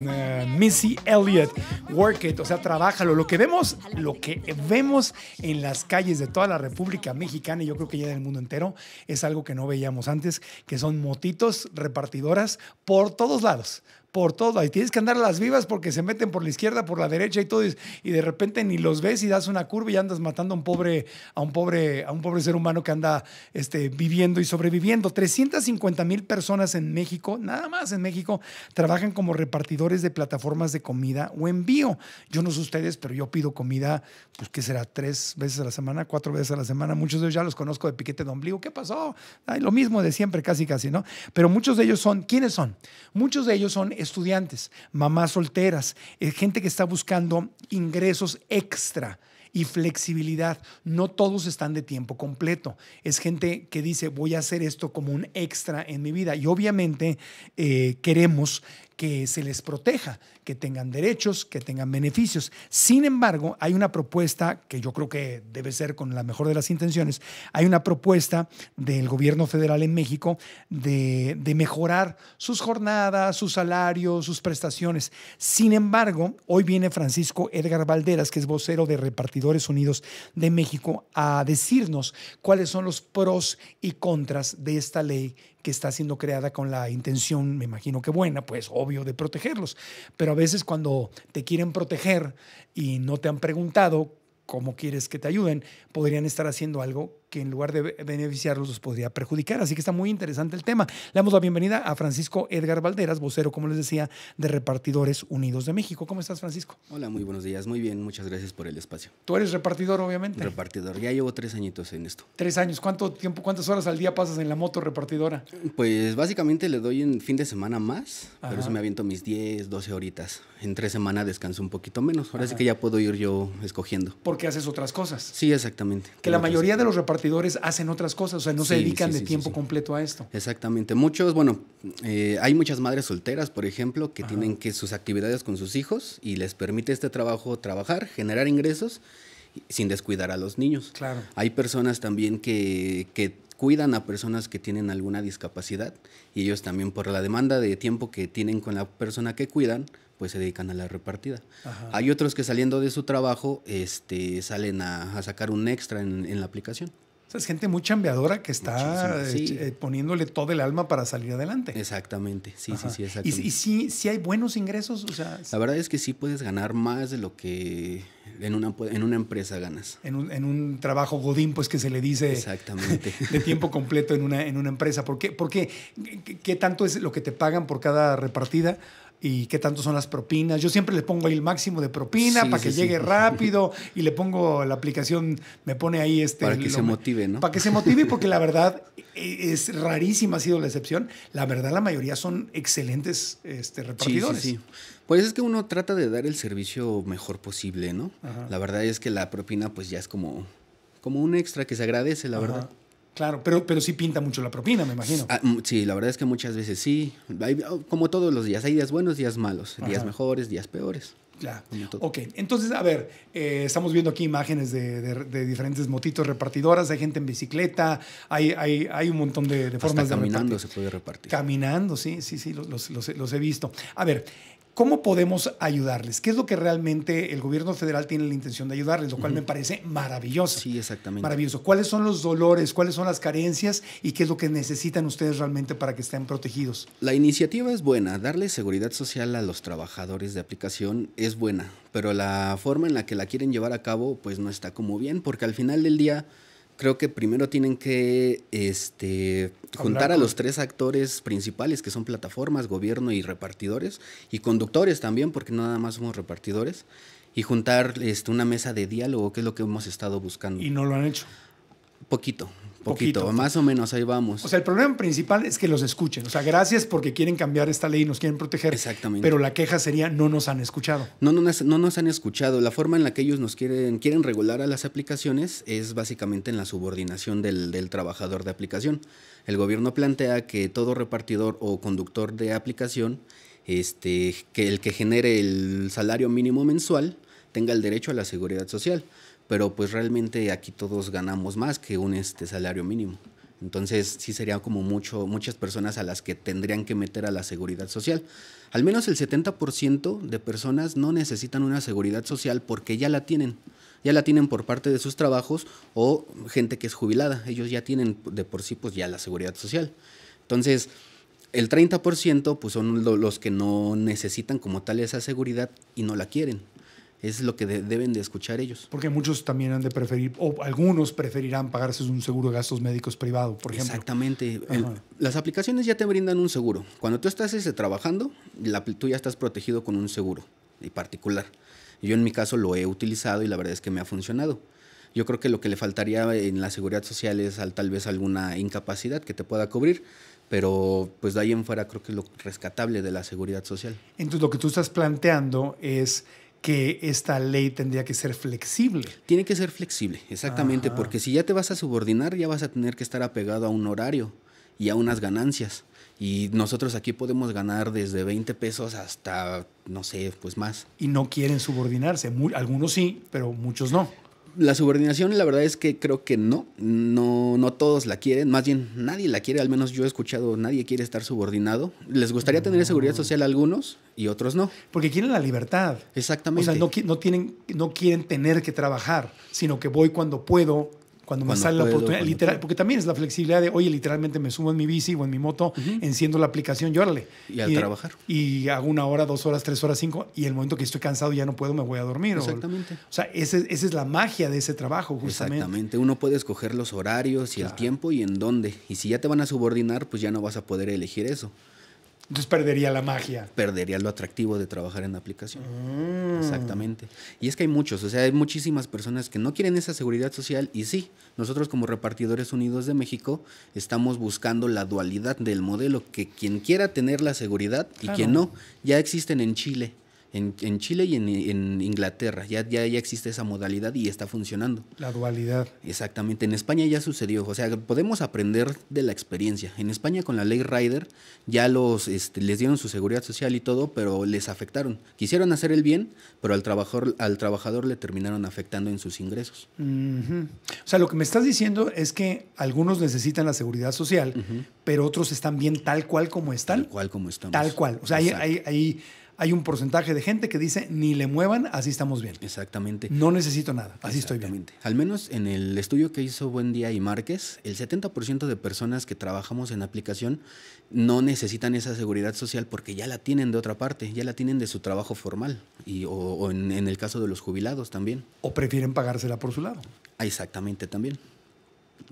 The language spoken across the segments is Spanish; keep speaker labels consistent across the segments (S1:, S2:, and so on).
S1: Eh, Missy Elliott, Work It, o sea, trabájalo. Lo que vemos, lo que vemos en las calles de toda la República Mexicana y yo creo que ya en el mundo entero es algo que no veíamos antes, que son motitos repartidoras por todos lados por todo. Ahí tienes que andar las vivas porque se meten por la izquierda, por la derecha y todo. Y de repente ni los ves y das una curva y andas matando a un pobre, a un pobre, a un pobre ser humano que anda este, viviendo y sobreviviendo. 350 mil personas en México, nada más en México, trabajan como repartidores de plataformas de comida o envío. Yo no sé ustedes, pero yo pido comida, pues ¿qué será tres veces a la semana, cuatro veces a la semana. Muchos de ellos ya los conozco de piquete de ombligo. ¿Qué pasó? lo mismo de siempre, casi, casi, ¿no? Pero muchos de ellos son, ¿quiénes son? Muchos de ellos son estudiantes, mamás solteras, eh, gente que está buscando ingresos extra y flexibilidad. No todos están de tiempo completo. Es gente que dice, voy a hacer esto como un extra en mi vida. Y obviamente eh, queremos que se les proteja, que tengan derechos, que tengan beneficios. Sin embargo, hay una propuesta que yo creo que debe ser con la mejor de las intenciones, hay una propuesta del gobierno federal en México de, mejorar sus jornadas, sus salarios, sus prestaciones. Sin embargo, hoy viene Francisco Edgar Valderas, que es vocero de Repartidores Unidos de México, a decirnos cuáles son los pros y contras de esta ley que está siendo creada con la intención, me imagino que buena, pues obvio, de protegerlos. Pero a veces cuando te quieren proteger y no te han preguntado cómo quieres que te ayuden, podrían estar haciendo algo que en lugar de beneficiarlos los podría perjudicar. Así que está muy interesante el tema. Le damos la bienvenida a Francisco Edgar Valderas, vocero, como les decía, de Repartidores Unidos de México. ¿Cómo estás, Francisco?
S2: Hola, muy buenos días. Muy bien, muchas gracias por el espacio. Tú eres repartidor, obviamente. Repartidor. Ya llevo tres añitos en esto. Tres años. ¿Cuánto tiempo, cuántas horas al día pasas en la moto
S1: repartidora?
S2: Pues básicamente le doy en fin de semana más, pero se me aviento mis 10, 12 horitas. En tres semanas descanso un poquito menos. Ahora sí que ya puedo ir yo escogiendo.
S1: Porque haces otras
S2: cosas. Sí, exactamente. Que la mayoría de los
S1: repartidores repartidores hacen otras cosas, o sea, no se dedican de tiempo
S2: completo a esto. Exactamente. Muchos, bueno, eh, hay muchas madres solteras, por ejemplo, que tienen que sus actividades con sus hijos y les permite este trabajo trabajar, generar ingresos sin descuidar a los niños. Claro. Hay personas también que, que cuidan a personas que tienen alguna discapacidad y ellos también por la demanda de tiempo que tienen con la persona que cuidan, pues se dedican a la repartida. Hay otros que saliendo de su trabajo este, salen a, sacar un extra en, en la aplicación. O sea, es gente muy chambeadora que está eh, eh, poniéndole todo el alma para salir adelante. Exactamente, sí, sí, sí, exacto ¿Y, y
S1: sí, hay buenos ingresos? O sea,
S2: la verdad es que sí puedes ganar más de lo que en una, en una empresa ganas.
S1: En un,
S2: trabajo godín, pues que se le dice. Exactamente. De tiempo completo en una, en una empresa.
S1: ¿Por qué? Porque, ¿qué tanto es lo que te pagan por cada repartida? y qué tanto son las propinas. Yo siempre le pongo ahí el máximo de propina para que llegue rápido y le pongo la aplicación, me pone ahí este... Para que se motive, ¿no? Para que se motive porque la verdad e, es rarísima ha sido la excepción. La verdad la mayoría son excelentes este, repartidores. Sí,
S2: Pues es que uno trata de dar el servicio mejor posible, ¿no? La verdad es que la propina pues ya es como, como un extra que se agradece, la verdad.
S1: Claro, pero, pero sí pinta mucho la propina, me
S2: imagino. Ah, sí, la verdad es que muchas veces sí. como todos los días, hay días buenos, días malos, días mejores, días peores. Claro, Ok,
S1: entonces, a ver, eh, estamos viendo aquí imágenes de, diferentes motitos repartidoras, hay gente en bicicleta, hay, hay, un montón de, formas de caminando
S2: se puede repartir.
S1: Caminando, sí, sí, sí, los, los, he visto. A ver, ¿Cómo podemos ayudarles? ¿Qué es lo que realmente el gobierno federal tiene la intención de ayudarles? Lo cual me parece maravilloso.
S2: Sí, exactamente. Maravilloso.
S1: ¿Cuáles son los dolores? ¿Cuáles son las carencias? ¿Y qué es lo que necesitan ustedes realmente para que estén protegidos?
S2: La iniciativa es buena. Darle seguridad social a los trabajadores de aplicación es buena. Pero la forma en la que la quieren llevar a cabo, pues no está como bien, porque al final del día creo que primero tienen que este, juntar a los tres actores principales, que son plataformas, gobierno y repartidores, y conductores también, porque no nada más somos repartidores, y juntar este, una mesa de diálogo, que es lo que hemos estado buscando. ¿Y no lo han hecho? Poquito, Poquito, más o menos, ahí vamos. O sea, el problema
S1: principal es que los escuchen. O sea, gracias porque quieren cambiar esta ley y nos quieren proteger. Exactamente. Pero la queja sería no nos han escuchado.
S2: No, no, no nos han escuchado. La forma en la que ellos nos quieren, quieren regular a las aplicaciones es básicamente en la subordinación del, del trabajador de aplicación. El gobierno plantea que todo repartidor o conductor de aplicación, este, que el que genere el salario mínimo mensual, tenga el derecho a la seguridad social pero pues realmente aquí todos ganamos más que un este salario mínimo. Entonces sí sería como mucho, muchas personas a las que tendrían que meter a la seguridad social. Al menos el 70% de personas no necesitan una seguridad social porque ya la tienen. Ya la tienen por parte de sus trabajos o gente que es jubilada. Ellos ya tienen de por sí pues ya la seguridad social. Entonces el 30% pues son los que no necesitan como tal esa seguridad y no la quieren es lo que deben de escuchar ellos.
S1: Porque muchos también han de preferir, o algunos preferirán pagarse un seguro de gastos médicos privado, por ejemplo.
S2: Exactamente. las aplicaciones ya te brindan un seguro. Cuando tú estás este, trabajando, la, tú ya estás protegido con un seguro y particular. Yo en mi caso lo he utilizado y la verdad es que me ha funcionado. Yo creo que lo que le faltaría en la seguridad social es tal vez alguna incapacidad que te pueda cubrir pero pues de ahí en fuera creo que es lo rescatable de la seguridad social.
S1: Entonces lo que tú estás
S2: planteando es que esta ley tendría que ser flexible. Tiene que ser flexible, exactamente, porque si ya te vas a subordinar, ya vas a tener que estar apegado a un horario y a unas ganancias. Y nosotros aquí podemos ganar desde 20 pesos hasta, no sé, pues más.
S1: Y no quieren subordinarse. algunos sí, pero muchos no
S2: la subordinación, la verdad es que creo que no, no, no todos la quieren, más bien nadie la quiere, al menos yo he escuchado, nadie quiere estar subordinado. Les gustaría tener seguridad social algunos y otros no. Porque quieren la
S1: libertad. Exactamente. O sea, no, tienen, no quieren tener que trabajar, sino que voy cuando puedo, cuando, me sale la oportunidad, literal, porque también es la flexibilidad de, oye, literalmente me subo en mi bici o en mi moto, enciendo la aplicación y Y al trabajar. Y hago una hora, dos horas, tres horas, cinco, y el momento que estoy cansado ya no puedo, me voy a dormir. Exactamente.
S2: O, sea, esa es la magia de ese trabajo, justamente. Exactamente. Uno puede escoger los horarios y el tiempo y en dónde. Y si ya te van a subordinar, pues ya no vas a poder elegir eso.
S1: Entonces perdería la magia.
S2: Perdería lo atractivo de trabajar en la aplicación. Mm. Exactamente. Y es que hay muchos, o sea, hay muchísimas personas que no quieren esa seguridad social y sí, nosotros como repartidores unidos de México estamos buscando la dualidad del modelo, que quien quiera tener la seguridad y quien no, ya existen en Chile en, Chile y en, Inglaterra. Ya, ya, ya, existe esa modalidad y está funcionando. La dualidad. Exactamente. En España ya sucedió. O sea, podemos aprender de la experiencia. En España con la ley Rider ya los, este, les dieron su seguridad social y todo, pero les afectaron. Quisieron hacer el bien, pero al trabajador, al trabajador le terminaron afectando en sus ingresos.
S1: O sea, lo que me estás diciendo es que algunos necesitan la seguridad social, pero otros están bien tal cual como están. Tal cual como están. Tal cual. O sea, hay, hay, hay hay un porcentaje de gente que dice,
S2: ni le muevan, así estamos bien. Exactamente. No
S1: necesito nada,
S2: así estoy bien. Al menos en el estudio que hizo Buen Día y Márquez, el 70% de personas que trabajamos en aplicación no necesitan esa seguridad social porque ya la tienen de otra parte, ya la tienen de su trabajo formal y, o, en el caso de los jubilados también. O prefieren pagársela por su lado. Exactamente también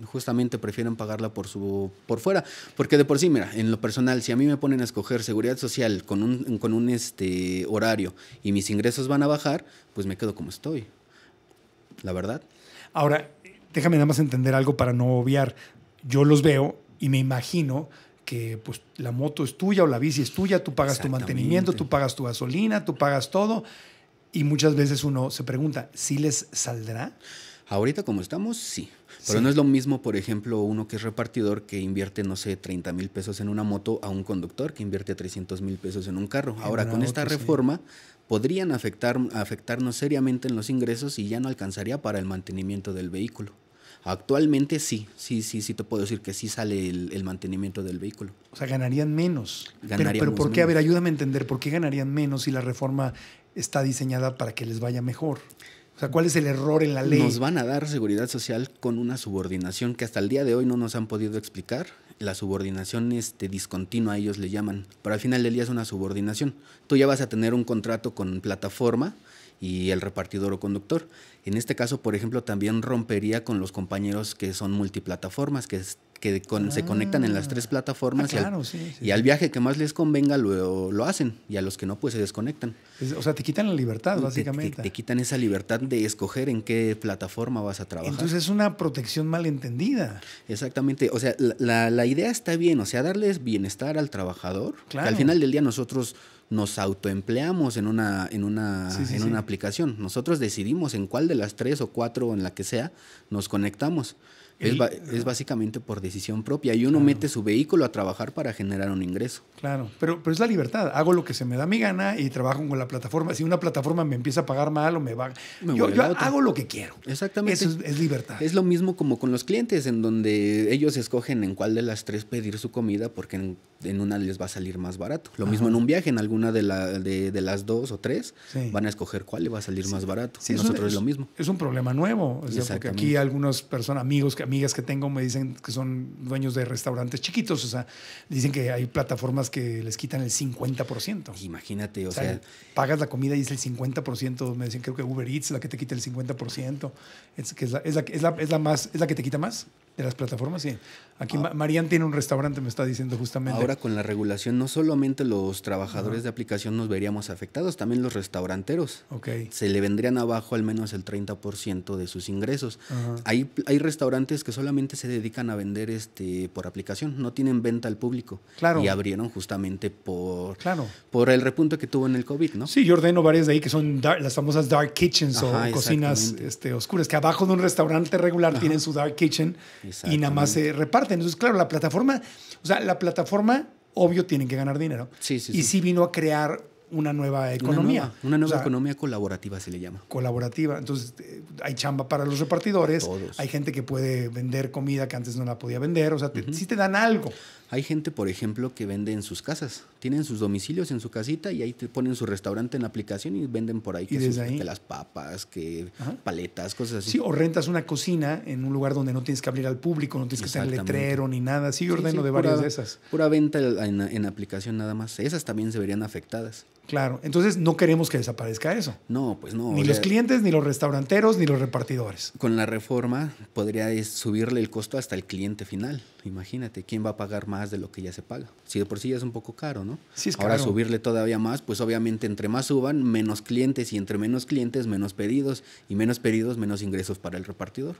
S2: justamente prefieren pagarla por su por fuera, porque de por sí, mira, en lo personal, si a mí me ponen a escoger seguridad social con un con un este horario y mis ingresos van a bajar, pues me quedo como estoy. La verdad.
S1: Ahora, déjame nada más entender algo para no obviar. Yo los veo y me imagino que pues la moto es tuya o la bici es tuya, tú pagas tu mantenimiento, tú pagas tu gasolina, tú pagas todo y muchas veces uno se pregunta, ¿si ¿sí les saldrá?
S2: Ahorita como estamos, sí. Pero no es lo mismo, por ejemplo, uno que es repartidor que invierte, no sé, 30 mil pesos en una moto a un conductor que invierte 300 mil pesos en un carro. Ahora, con esta reforma, podrían afectar, afectarnos seriamente en los ingresos y ya no alcanzaría para el mantenimiento del vehículo. Actualmente sí, sí, sí, sí te puedo decir que sí sale el, mantenimiento del vehículo.
S1: O sea, ganarían menos. Pero, pero, ¿por qué? A ver, ayúdame a entender, ¿por qué ganarían menos si la reforma está diseñada para que les vaya mejor? O sea, ¿cuál es el error en la ley? Nos
S2: van a dar seguridad social con una subordinación que hasta el día de hoy no nos han podido explicar. La subordinación este, discontinua, ellos le llaman. Pero al final del día es una subordinación. Tú ya vas a tener un contrato con plataforma y el repartidor o conductor. En este caso, por ejemplo, también rompería con los compañeros que son multiplataformas, que, que se conectan en las tres ah. plataformas ah, y, al, viaje que más les convenga lo, lo, hacen y a los que no, pues se desconectan. O sea, te quitan la libertad, básicamente. Te, quitan esa libertad de escoger en qué plataforma vas a trabajar. Entonces es una protección malentendida. Exactamente. O sea, la, idea está bien, o sea, darles bienestar al trabajador. al final del día nosotros nos autoempleamos en una, en una, aplicación. Nosotros decidimos en cuál de las tres o cuatro en la que sea nos conectamos es, es, básicamente por decisión propia y uno mete su vehículo a trabajar para generar un ingreso. Claro, pero, pero es la libertad. Hago lo que se me da mi gana y trabajo con
S1: la plataforma. Si una plataforma me empieza a pagar mal o me va... yo, hago lo que quiero. Exactamente. es,
S2: libertad. Es lo mismo como con los clientes, en donde ellos escogen en cuál de las tres pedir su comida porque en, en una les va a salir más barato. Lo mismo en un viaje, en alguna de, la, de, de las dos o tres, van a escoger cuál le va a salir más barato. Nosotros es, lo mismo.
S1: Es un problema nuevo. O sea, porque aquí algunos personas, amigos que amigas que tengo me dicen que son dueños de restaurantes chiquitos, o sea, dicen que hay plataformas que les quitan el 50%.
S2: Imagínate, o, sea,
S1: Pagas la comida y es el 50%, me dicen creo que Uber Eats es la que te quita el 50%, que es, es la más, es la que te quita más. De las plataformas, sí. Aquí ah. Marían Marian tiene un restaurante, me está diciendo justamente. Ahora
S2: con la regulación, no solamente los trabajadores de aplicación nos veríamos afectados, también los restauranteros. Se le vendrían abajo al menos el 30% de sus ingresos. hay, restaurantes que solamente se dedican a vender este por aplicación, no tienen venta al público. Claro. Y abrieron justamente por, claro. por el repunte que tuvo en el COVID, ¿no? Sí,
S1: yo ordeno varias de ahí que son las famosas dark kitchens o cocinas este, oscuras, que abajo de un restaurante regular tienen su dark kitchen y nada más se reparten. Entonces, claro, la plataforma, o sea, la plataforma, obvio, tienen que ganar dinero.
S2: Sí, sí, y sí.
S1: vino a crear una nueva economía. Una nueva, economía
S2: colaborativa se le llama.
S1: Colaborativa. Entonces, eh, hay chamba para los repartidores,
S2: Todos. hay gente que
S1: puede vender comida que antes no la podía
S2: vender, o sea, sí te dan algo. Hay gente, por ejemplo, que vende en sus casas, tienen sus domicilios en su casita y ahí te ponen su restaurante en la aplicación y venden por ahí, que, las papas, que paletas, cosas así. Sí, o rentas
S1: una cocina en un lugar donde no tienes que abrir al público, no tienes que estar letrero ni nada. Sí, ordeno de varias de
S2: esas. Pura venta en, aplicación nada más. Esas también se verían afectadas.
S1: Claro, entonces no queremos que desaparezca eso.
S2: No, pues no. Ni los
S1: clientes, ni los restauranteros, ni los repartidores.
S2: Con la reforma podría subirle el costo hasta el cliente final. Imagínate, ¿quién va a pagar más? más de lo que ya se paga. Si de por sí ya es un poco caro, ¿no? Sí, es Ahora subirle todavía más, pues obviamente entre más suban, menos clientes y entre menos clientes, menos pedidos y menos pedidos, menos ingresos para el repartidor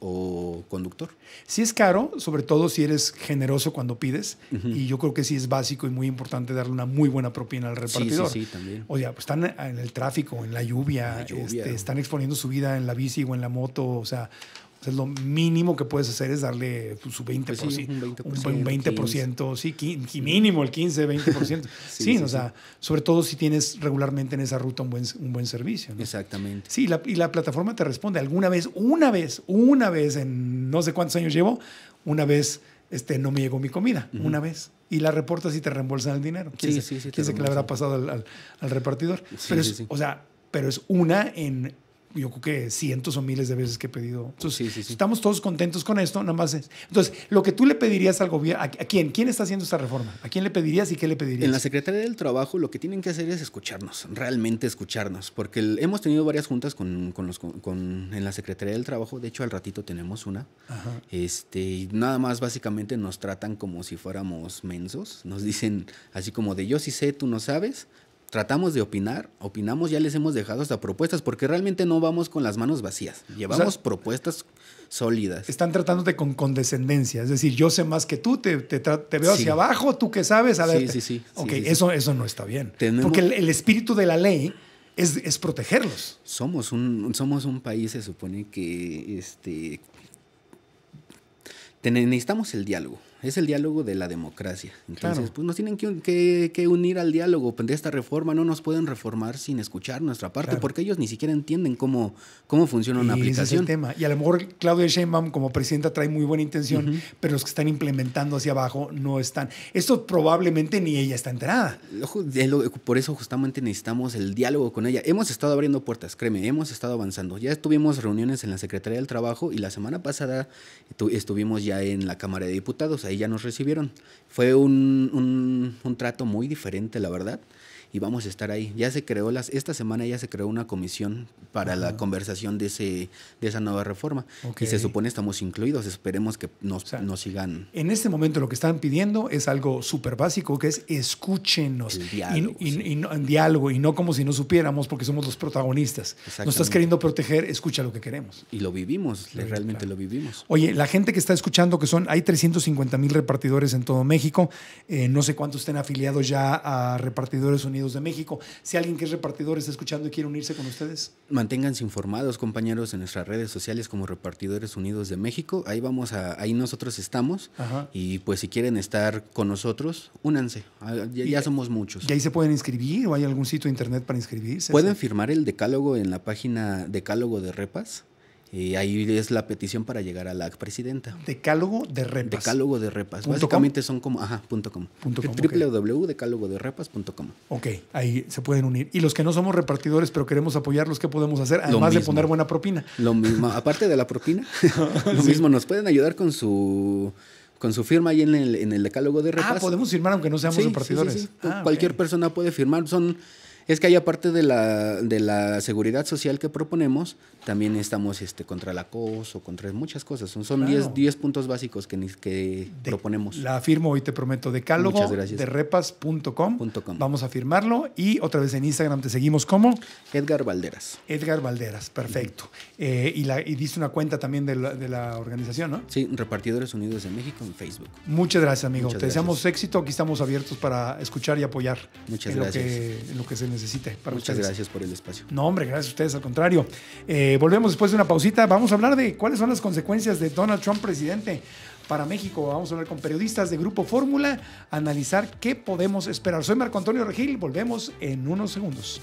S2: o, conductor. Sí es caro, sobre todo si eres generoso cuando pides
S1: y yo creo que sí es básico y muy importante darle una muy buena propina al repartidor. Sí, sí, también. O sea, pues están en el tráfico, en la lluvia, este, están exponiendo su vida en la bici o en la moto, o sea, lo mínimo que puedes hacer es darle pues, su 20%, pues un 20%, sí, mínimo el 15, 20%. sí, o sea, sobre todo si tienes regularmente en esa ruta un buen, servicio.
S2: Exactamente.
S1: Sí, y la plataforma te responde. Alguna vez, una vez, una vez en no sé cuántos años llevo, una vez este, no me llegó mi comida, una vez. Y la reportas y te reembolsan el dinero. Sí, sí, sí. sí, sé le habrá pasado al, repartidor. pero O sea, pero es una en yo creo que cientos o miles de veces que he pedido. sí, sí, sí. estamos todos contentos con esto, nada más. Es. Entonces, lo que tú le pedirías al gobierno, ¿a, quién? ¿Quién está haciendo esta reforma? ¿A quién le pedirías y qué le pedirías? En la
S2: Secretaría del Trabajo lo que tienen que hacer es escucharnos, realmente escucharnos, porque hemos tenido varias juntas con, con los, en la Secretaría del Trabajo, de hecho al ratito tenemos una, este y nada más básicamente nos tratan como si fuéramos mensos, nos dicen así como de yo sí sé, tú no sabes, tratamos de opinar, opinamos, ya les hemos dejado hasta propuestas, porque realmente no vamos con las manos vacías, llevamos propuestas sólidas.
S1: Están tratándote con condescendencia, es decir, yo sé más que tú, te, te, veo hacia abajo, tú que sabes, a ver. Sí, sí, sí. Ok, eso, eso no está
S2: bien. Porque el,
S1: espíritu de la ley...
S2: Es, es, protegerlos. Somos un, somos un país, se supone que este, necesitamos el diálogo es el diálogo de la democracia. Entonces, pues nos tienen que, que, unir al diálogo de esta reforma. No nos pueden reformar sin escuchar nuestra parte, porque ellos ni siquiera entienden cómo, cómo funciona una aplicación. tema. Y a lo mejor
S1: Claudia Sheinbaum como presidenta trae muy buena intención, pero los que están implementando hacia abajo no están.
S2: Esto probablemente ni ella está enterada. Por eso justamente necesitamos el diálogo con ella. Hemos estado abriendo puertas, créeme, hemos estado avanzando. Ya estuvimos reuniones en la Secretaría del Trabajo y la semana pasada estuvimos ya en la Cámara de Diputados ahí ya nos recibieron. Fue un, un, un trato muy diferente, la verdad y vamos a estar ahí. Ya se creó, las, esta semana ya se creó una comisión para la conversación de, ese, de esa nueva reforma. Y se supone estamos incluidos, esperemos que nos, nos sigan.
S1: En este momento lo que están pidiendo es algo súper básico, que es escúchenos. en diálogo, y no como si no supiéramos, porque somos los protagonistas. nos estás queriendo proteger, escucha lo que queremos.
S2: Y lo vivimos, realmente lo vivimos.
S1: Oye, la gente que está escuchando, que son, hay 350 mil repartidores en todo México, eh, no sé cuántos estén afiliados ya a repartidores unidos de México. Si alguien que es repartidor
S2: está escuchando y quiere unirse con ustedes. Manténganse informados, compañeros, en nuestras redes sociales como Repartidores Unidos de México. Ahí vamos a, ahí nosotros estamos. Y pues si quieren estar con nosotros, únanse. Ah, ya, somos muchos. ¿Y ahí se
S1: pueden inscribir o hay algún sitio internet para
S2: inscribirse? Pueden firmar el decálogo en la página Decálogo de Repas. Y eh, ahí es la petición para llegar a la presidenta. Decálogo de repas. Decálogo de repas. Básicamente son como, ajá, punto com. Punto ok,
S1: ahí se pueden unir. Y los que no somos repartidores, pero queremos apoyarlos, ¿qué podemos hacer? Además de poner buena
S2: propina. Lo mismo, aparte de la propina, lo mismo, nos pueden ayudar con su con su firma ahí en el, en el decálogo de ah, repas. Ah, podemos firmar aunque no seamos repartidores. Sí, ah, Cualquier persona puede firmar. Son es que hay aparte de la, de la seguridad social que proponemos, también estamos este, contra el acoso, contra muchas cosas. Son 10 puntos básicos que, que proponemos.
S1: La firmo y te prometo. Decálogo de repas.com. Vamos a firmarlo. Y otra vez en Instagram te seguimos como Edgar Valderas. Edgar Valderas, perfecto.
S2: Eh, y, la, y
S1: diste una cuenta también de la,
S2: organización, ¿no? Sí, Repartidores Unidos de México en Facebook.
S1: Muchas gracias, amigo. te deseamos éxito. Aquí estamos abiertos para escuchar y apoyar. Muchas gracias. en lo que se necesita necesite. Para Muchas
S2: gracias por el espacio.
S1: No, hombre, gracias a ustedes, al contrario. Eh, volvemos después de una pausita. Vamos a hablar de cuáles son las consecuencias de Donald Trump presidente para México. Vamos a hablar con periodistas de Grupo Fórmula, analizar qué podemos esperar. Soy Marco Antonio Regil, volvemos en unos segundos.